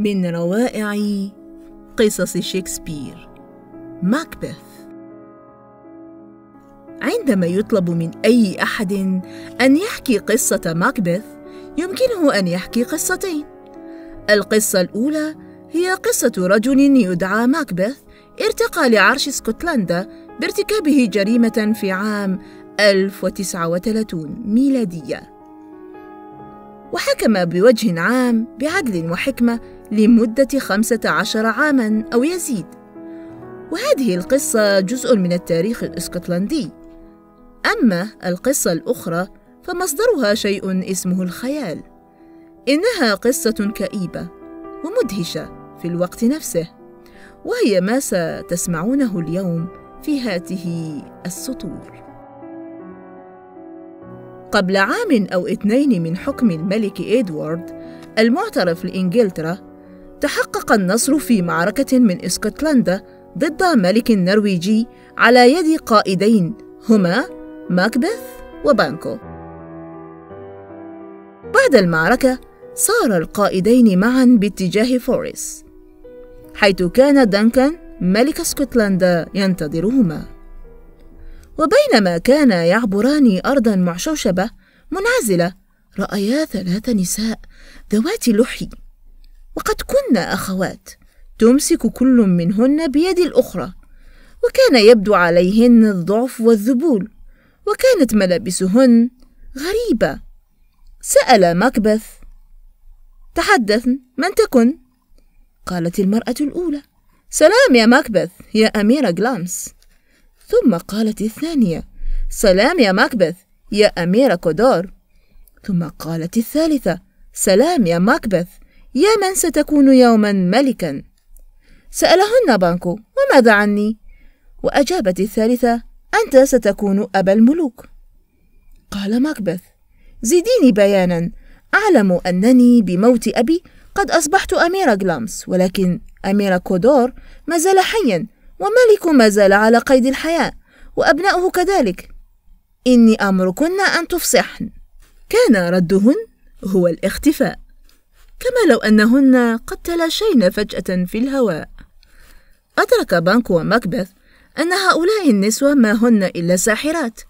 من روائع قصص شكسبير ماكبث عندما يطلب من اي احد ان يحكي قصه ماكبث يمكنه ان يحكي قصتين القصه الاولى هي قصه رجل يدعى ماكبث ارتقى لعرش اسكتلندا بارتكابه جريمه في عام 1039 ميلاديه وحكم بوجه عام بعدل وحكمة لمدة خمسة عشر عاما أو يزيد وهذه القصة جزء من التاريخ الإسكتلندي أما القصة الأخرى فمصدرها شيء اسمه الخيال إنها قصة كئيبة ومدهشة في الوقت نفسه وهي ما ستسمعونه اليوم في هاته السطور قبل عام أو اثنين من حكم الملك إدوارد المعترف لإنجلترا تحقق النصر في معركة من اسكتلندا ضد ملك نرويجي على يد قائدين هما ماكبث وبانكو بعد المعركة سار القائدين معا باتجاه فوريس حيث كان دانكن ملك اسكتلندا ينتظرهما وبينما كانا يعبران أرضا معشوشبة منعزلة رأيا ثلاث نساء ذوات لحي وقد كن أخوات تمسك كل منهن بيد الأخرى وكان يبدو عليهن الضعف والذبول وكانت ملابسهن غريبة سأل مكبث تحدث من تكن؟ قالت المرأة الأولى سلام يا مكبث يا أميرة جلامس ثم قالت الثانية سلام يا ماكبث يا أميرة كودور ثم قالت الثالثة سلام يا ماكبث يا من ستكون يوما ملكا سألهن بانكو وماذا عني وأجابت الثالثة أنت ستكون أبا الملوك قال ماكبث: زيديني بيانا أعلم أنني بموت أبي قد أصبحت أميرة جلامس ولكن أميرة كودور ما زال حيا ومالك ما زال على قيد الحياة وأبناؤه كذلك إني أمركن أن تفصحن كان ردهن هو الاختفاء كما لو أنهن قد تلاشين فجأة في الهواء أدرك بانك ومكبث أن هؤلاء النسوة ما هن إلا ساحرات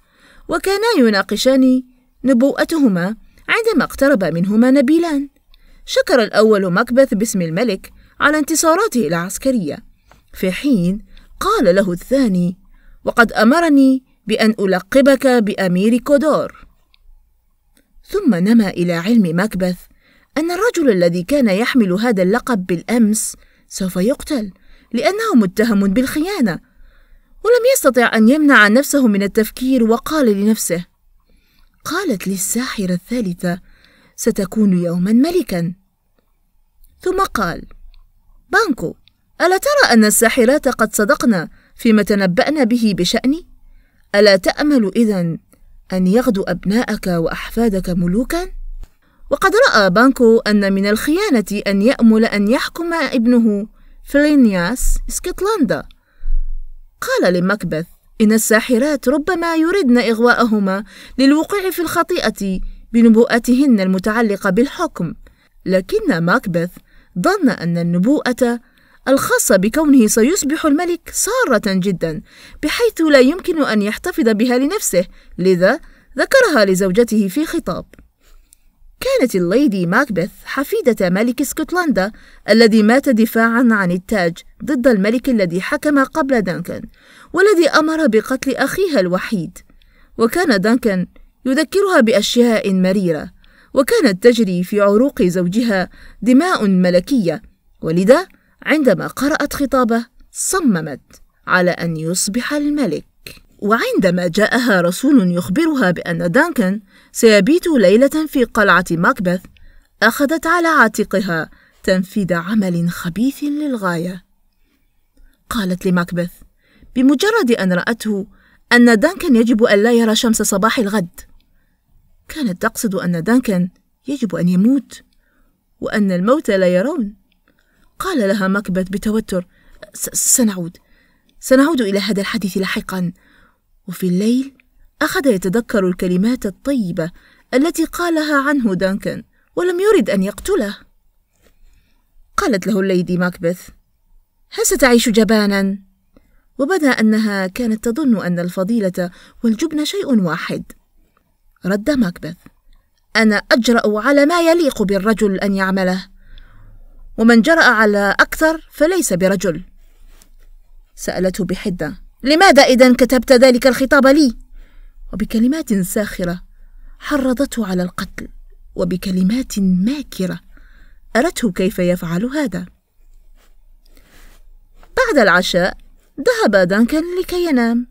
وكانا يناقشان نبوءتهما عندما اقترب منهما نبيلان شكر الأول مكبث باسم الملك على انتصاراته العسكرية في حين قال له الثاني وقد امرني بان القبك بامير كودور ثم نما الى علم مكبث ان الرجل الذي كان يحمل هذا اللقب بالامس سوف يقتل لانه متهم بالخيانه ولم يستطع ان يمنع نفسه من التفكير وقال لنفسه قالت للساحره الثالثه ستكون يوما ملكا ثم قال بانكو ألا ترى أن الساحرات قد صدقنا فيما تنبأنا به بشأني؟ ألا تأمل إذا أن يغدو أبناءك وأحفادك ملوكا؟ وقد رأى بانكو أن من الخيانة أن يأمل أن يحكم ابنه فلينياس اسكتلندا قال لمكبث إن الساحرات ربما يردن إغواءهما للوقوع في الخطيئة بنبوءتهن المتعلقة بالحكم لكن ماكبث ظن أن النبوءة الخاصة بكونه سيصبح الملك سارة جدا بحيث لا يمكن أن يحتفظ بها لنفسه لذا ذكرها لزوجته في خطاب كانت الليدي ماكبث حفيدة ملك اسكتلندا الذي مات دفاعا عن التاج ضد الملك الذي حكم قبل دانكن والذي أمر بقتل أخيها الوحيد وكان دانكن يذكرها بأشياء مريرة وكانت تجري في عروق زوجها دماء ملكية ولذا عندما قرأت خطابه صممت على أن يصبح الملك وعندما جاءها رسول يخبرها بأن دانكن سيبيت ليلة في قلعة ماكبث أخذت على عاتقها تنفيذ عمل خبيث للغاية قالت لماكبث بمجرد أن رأته أن دانكن يجب أن لا يرى شمس صباح الغد كانت تقصد أن دانكن يجب أن يموت وأن الموت لا يرون قال لها مكبت بتوتر سنعود سنعود إلى هذا الحديث لاحقا وفي الليل أخذ يتذكر الكلمات الطيبة التي قالها عنه دانكن ولم يرد أن يقتله قالت له الليدي ماكبث هل ستعيش جبانا؟ وبدا أنها كانت تظن أن الفضيلة والجبن شيء واحد رد ماكبث أنا أجرأ على ما يليق بالرجل أن يعمله ومن جرأ على أكثر فليس برجل سألته بحدة لماذا إذا كتبت ذلك الخطاب لي؟ وبكلمات ساخرة حرضته على القتل وبكلمات ماكرة أرته كيف يفعل هذا بعد العشاء ذهب دانكن لكي ينام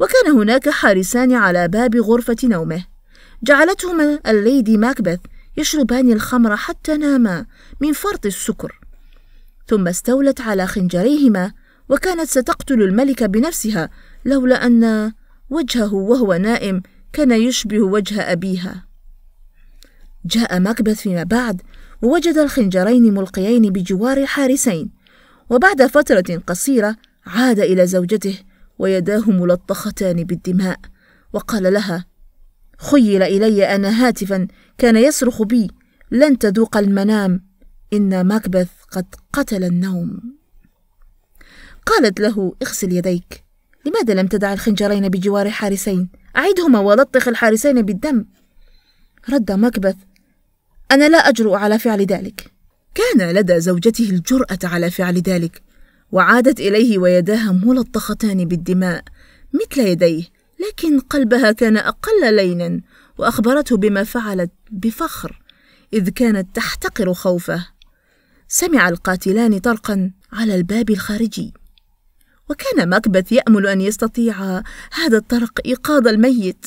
وكان هناك حارسان على باب غرفة نومه جعلتهما الليدي ماكبث يشربان الخمر حتى ناما من فرط السكر ثم استولت على خنجريهما وكانت ستقتل الملك بنفسها لولا أن وجهه وهو نائم كان يشبه وجه أبيها جاء مكبث فيما بعد ووجد الخنجرين ملقيين بجوار الحارسين وبعد فترة قصيرة عاد إلى زوجته ويداه ملطختان بالدماء وقال لها خيل إلي أن هاتفا كان يصرخ بي لن تذوق المنام إن مكبث قد قتل النوم قالت له اغسل يديك لماذا لم تدع الخنجرين بجوار حارسين أعدهما ولطخ الحارسين بالدم رد مكبث أنا لا أجرؤ على فعل ذلك كان لدى زوجته الجرأة على فعل ذلك وعادت إليه ويداها ملطختان بالدماء مثل يديه لكن قلبها كان أقل لينا وأخبرته بما فعلت بفخر إذ كانت تحتقر خوفه سمع القاتلان طرقا على الباب الخارجي وكان مكبث يأمل أن يستطيع هذا الطرق إيقاظ الميت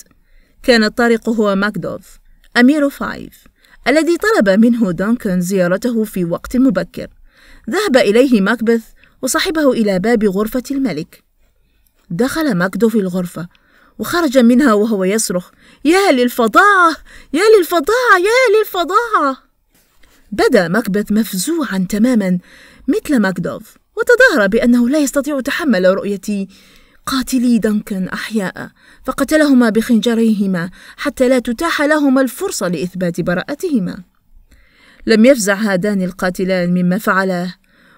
كان الطارق هو ماكدوف أمير فايف الذي طلب منه دانكن زيارته في وقت مبكر ذهب إليه ماكبث وصحبه إلى باب غرفة الملك دخل ماكدوف الغرفة وخرج منها وهو يصرخ يا للفظاعة يا للفظاعة يا للفظاعة بدا مكبث مفزوعا تماما مثل ماكدوف وتظاهر بأنه لا يستطيع تحمل رؤية قاتلي دنكن أحياء فقتلهما بخنجريهما حتى لا تتاح لهما الفرصة لإثبات براءتهما لم يفزع هذان القاتلان مما فعلاه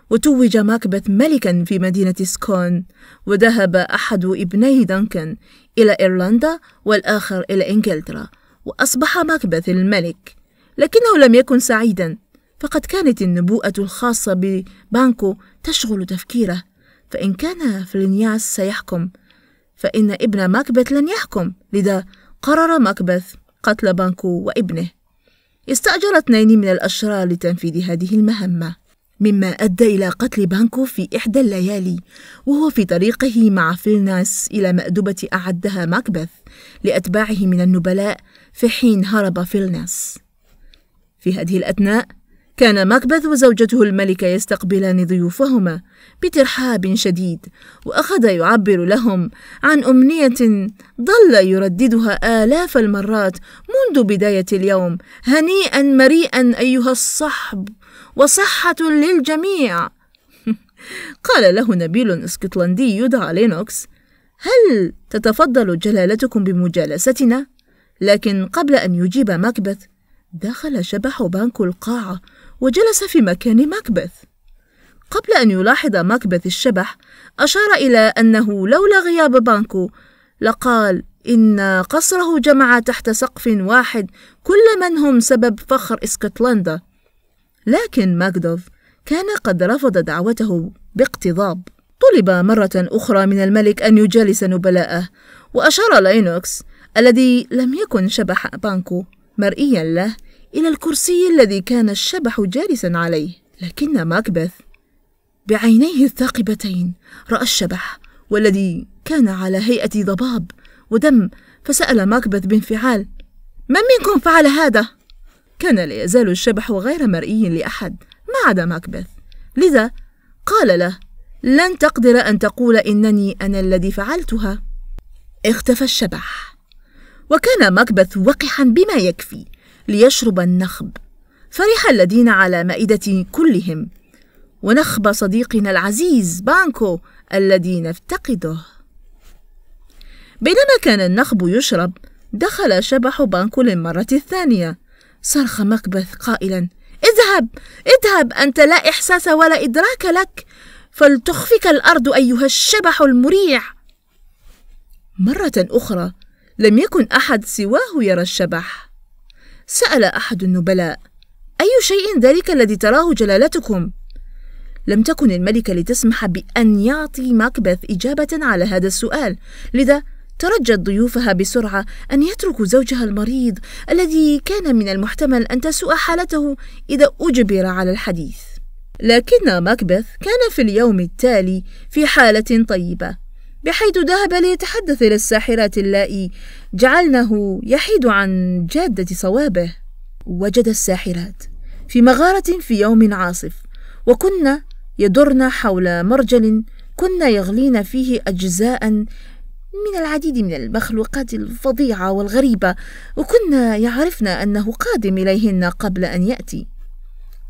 وتوج ماكبث ملكا في مدينة سكون وذهب أحد ابنيه دانكن إلى إيرلندا والآخر إلى إنجلترا وأصبح ماكبث الملك لكنه لم يكن سعيدا فقد كانت النبوءة الخاصة ببانكو تشغل تفكيره فإن كان فلينياس سيحكم فإن ابن ماكبث لن يحكم لذا قرر ماكبث قتل بانكو وابنه استأجر اثنين من الأشرار لتنفيذ هذه المهمة مما أدى إلى قتل بانكو في إحدى الليالي وهو في طريقه مع فيلناس إلى مأدبة أعدها ماكبث لأتباعه من النبلاء في حين هرب فيلناس في هذه الأثناء كان ماكبث وزوجته الملكة يستقبلان ضيوفهما بترحاب شديد وأخذ يعبر لهم عن أمنية ظل يرددها آلاف المرات منذ بداية اليوم هنيئا مريئا أيها الصحب وصحة للجميع قال له نبيل اسكتلندي يدعى لينوكس هل تتفضل جلالتكم بمجالستنا؟ لكن قبل أن يجيب ماكبث، دخل شبح بانكو القاعة وجلس في مكان ماكبث. قبل أن يلاحظ ماكبث الشبح أشار إلى أنه لولا غياب بانكو لقال إن قصره جمع تحت سقف واحد كل من هم سبب فخر اسكتلندا لكن ماكدوف كان قد رفض دعوته باقتضاب طلب مرة أخرى من الملك أن يجالس نبلاءه وأشار لينوكس الذي لم يكن شبح بانكو مرئيا له إلى الكرسي الذي كان الشبح جالسا عليه لكن ماكبث بعينيه الثاقبتين رأى الشبح والذي كان على هيئة ضباب ودم فسأل ماكبث بانفعال من منكم فعل هذا؟ كان لا يزال الشبح غير مرئي لأحد ما عدا ماكبث لذا قال له لن تقدر أن تقول إنني أنا الذي فعلتها اختفى الشبح وكان ماكبث وقحا بما يكفي ليشرب النخب فرح الذين على مائدة كلهم ونخب صديقنا العزيز بانكو الذي نفتقده بينما كان النخب يشرب دخل شبح بانكو للمرة الثانية صرخ مكبث قائلا اذهب اذهب أنت لا إحساس ولا إدراك لك فلتخفك الأرض أيها الشبح المريع مرة أخرى لم يكن أحد سواه يرى الشبح سأل أحد النبلاء أي شيء ذلك الذي تراه جلالتكم؟ لم تكن الملكة لتسمح بأن يعطي ماكبث إجابة على هذا السؤال لذا ترجت ضيوفها بسرعة أن يتركوا زوجها المريض الذي كان من المحتمل أن تسوء حالته إذا أجبر على الحديث لكن مكبث كان في اليوم التالي في حالة طيبة بحيث ذهب ليتحدث إلى الساحرات اللائي جعلنه يحيد عن جادة صوابه وجد الساحرات في مغارة في يوم عاصف وكنا يدرن حول مرجل كنا يغلين فيه أجزاء من العديد من المخلوقات الفظيعة والغريبة وكنا يعرفن أنه قادم إليهن قبل أن يأتي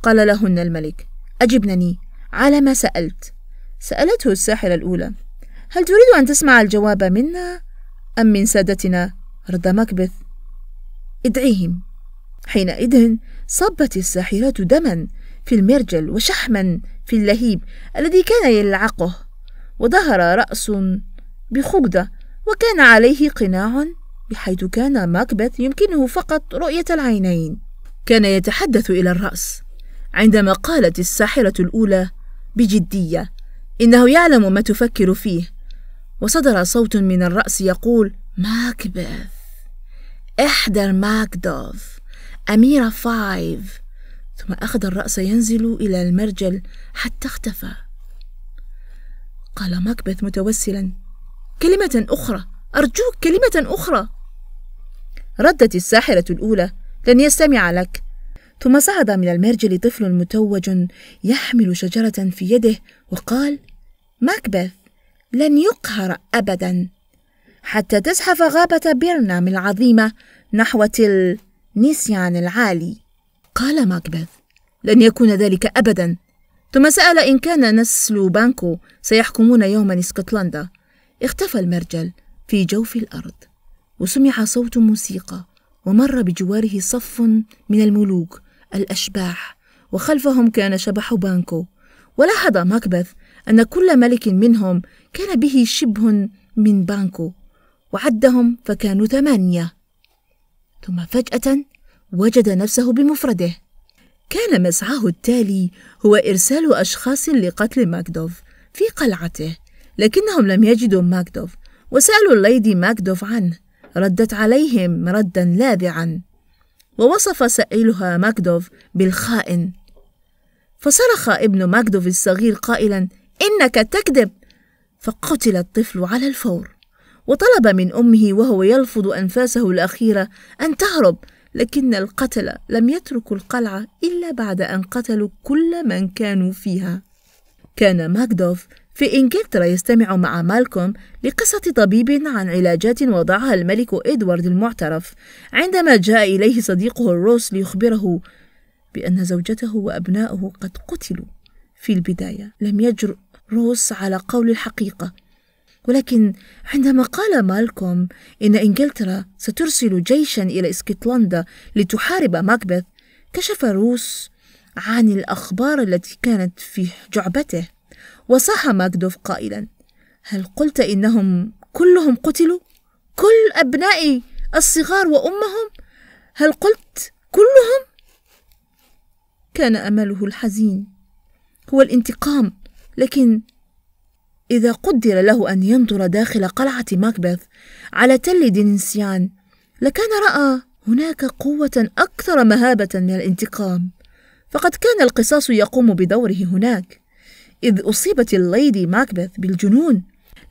قال لهن الملك أجبنني على ما سألت سألته الساحرة الأولى هل تريد أن تسمع الجواب منا أم من سادتنا رد مكبث ادعيهم حينئذ صبت الساحرات دما في المرجل وشحما في اللهيب الذي كان يلعقه وظهر رأس بخجده وكان عليه قناع بحيث كان ماكبث يمكنه فقط رؤية العينين كان يتحدث إلى الرأس عندما قالت الساحرة الأولى بجدية إنه يعلم ما تفكر فيه وصدر صوت من الرأس يقول ماكبث احضر ماكدوف أميرة فايف ثم أخذ الرأس ينزل إلى المرجل حتى اختفى قال ماكبث متوسلا كلمة أخرى أرجوك كلمة أخرى ردت الساحرة الأولى لن يستمع لك ثم صعد من المرجل طفل متوج يحمل شجرة في يده وقال ماكبث لن يقهر أبدا حتى تزحف غابة بيرنام العظيمة نحو النسيان العالي قال ماكبث لن يكون ذلك أبدا ثم سأل إن كان نسل بانكو سيحكمون يوما اسكتلندا اختفى المرجل في جوف الأرض وسمع صوت موسيقى ومر بجواره صف من الملوك الأشباح وخلفهم كان شبح بانكو ولاحظ مكبث أن كل ملك منهم كان به شبه من بانكو وعدهم فكانوا ثمانية ثم فجأة وجد نفسه بمفرده كان مسعاه التالي هو إرسال أشخاص لقتل ماكدوف في قلعته لكنهم لم يجدوا ماكدوف وسألوا الليدي ماكدوف عنه ردت عليهم ردا لاذعا ووصف سائلها ماكدوف بالخائن فصرخ ابن ماكدوف الصغير قائلا إنك تكذب فقتل الطفل على الفور وطلب من أمه وهو يلفظ أنفاسه الأخيرة أن تهرب لكن القتلة لم يتركوا القلعة إلا بعد أن قتلوا كل من كانوا فيها كان ماكدوف في إنجلترا يستمع مع مالكوم لقصة طبيب عن علاجات وضعها الملك إدوارد المعترف عندما جاء إليه صديقه الروس ليخبره بأن زوجته وأبنائه قد قتلوا في البداية لم يجرؤ روس على قول الحقيقة ولكن عندما قال مالكوم إن إنجلترا سترسل جيشا إلى اسكتلندا لتحارب ماكبث كشف روس عن الأخبار التي كانت في جعبته وصاح ماكدوف قائلا هل قلت إنهم كلهم قتلوا؟ كل أبنائي الصغار وأمهم؟ هل قلت كلهم؟ كان أمله الحزين هو الانتقام لكن إذا قدر له أن ينظر داخل قلعة ماكبث على تل دينسيان لكان رأى هناك قوة أكثر مهابة من الانتقام فقد كان القصاص يقوم بدوره هناك إذ أصيبت الليدي ماكبث بالجنون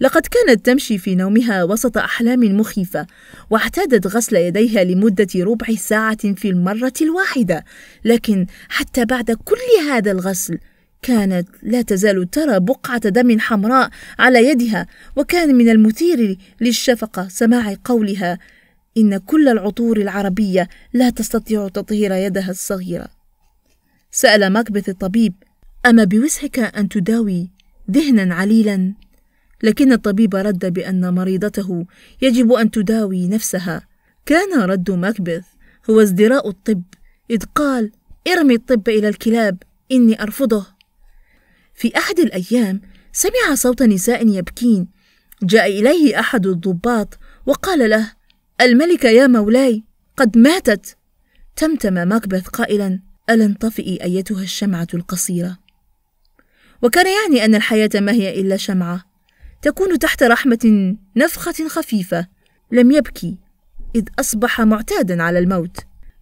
لقد كانت تمشي في نومها وسط أحلام مخيفة واعتادت غسل يديها لمدة ربع ساعة في المرة الواحدة لكن حتى بعد كل هذا الغسل كانت لا تزال ترى بقعة دم حمراء على يدها وكان من المثير للشفقة سماع قولها إن كل العطور العربية لا تستطيع تطهير يدها الصغيرة سأل ماكبث الطبيب أما بوسعك أن تداوي ذهنا عليلا لكن الطبيب رد بأن مريضته يجب أن تداوي نفسها كان رد ماكبث هو ازدراء الطب إذ قال ارمي الطب إلى الكلاب إني أرفضه في أحد الأيام سمع صوت نساء يبكين جاء إليه أحد الضباط وقال له الملكة يا مولاي قد ماتت تمتم ماكبث قائلا ألا انطفئي أيتها الشمعة القصيرة وكان يعني أن الحياة ما هي إلا شمعة تكون تحت رحمة نفخة خفيفة لم يبكي إذ أصبح معتادا على الموت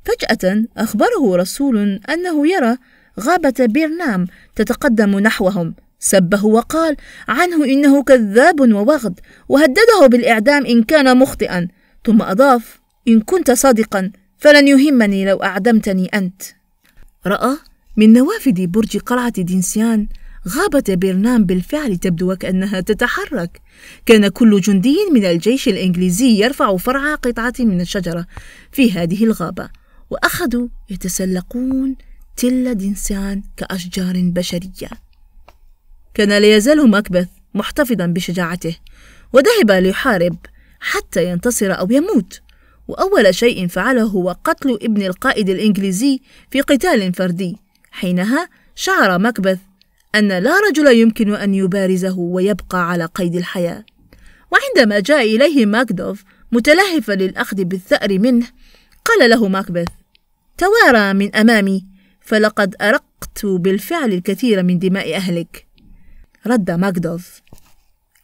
فجأة أخبره رسول أنه يرى غابة بيرنام تتقدم نحوهم سبه وقال عنه إنه كذاب ووغد وهدده بالإعدام إن كان مخطئا ثم أضاف إن كنت صادقا فلن يهمني لو أعدمتني أنت رأى من نوافذ برج قلعة دينسيان غابة برنام بالفعل تبدو وكأنها تتحرك كان كل جندي من الجيش الإنجليزي يرفع فرع قطعة من الشجرة في هذه الغابة وأخذوا يتسلقون تل دنسان كأشجار بشرية كان لا يزال مكبث محتفظا بشجاعته وذهب ليحارب حتى ينتصر أو يموت وأول شيء فعله هو قتل ابن القائد الإنجليزي في قتال فردي حينها شعر مكبث أن لا رجل يمكن أن يبارزه ويبقى على قيد الحياة وعندما جاء إليه ماكدوف متلهفا للأخذ بالثأر منه قال له ماكبث توارى من أمامي فلقد أرقت بالفعل الكثير من دماء أهلك رد ماكدوف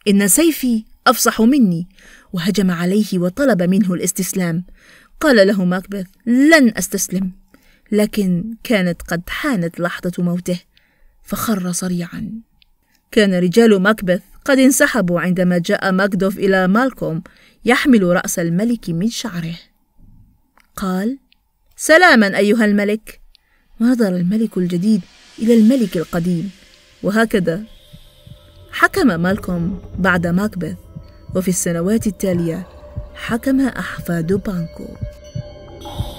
إن سيفي أفصح مني وهجم عليه وطلب منه الاستسلام قال له ماكبث لن أستسلم لكن كانت قد حانت لحظة موته فخر صريعا كان رجال ماكبث قد انسحبوا عندما جاء ماكدوف إلى مالكوم يحمل رأس الملك من شعره قال سلاما أيها الملك ونظر الملك الجديد إلى الملك القديم وهكذا حكم مالكوم بعد ماكبث وفي السنوات التالية حكم أحفاد بانكو